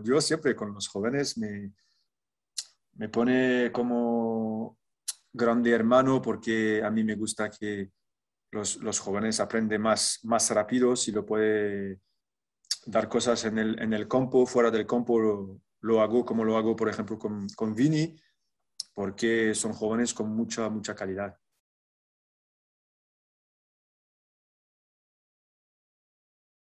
Yo siempre con los jóvenes me, me pone como grande hermano porque a mí me gusta que los, jóvenes aprenden más, más rápido si lo puede dar cosas en el, en campo, fuera del campo lo, hago como lo hago, por ejemplo, con, con Vini, porque son jóvenes con mucha, mucha calidad.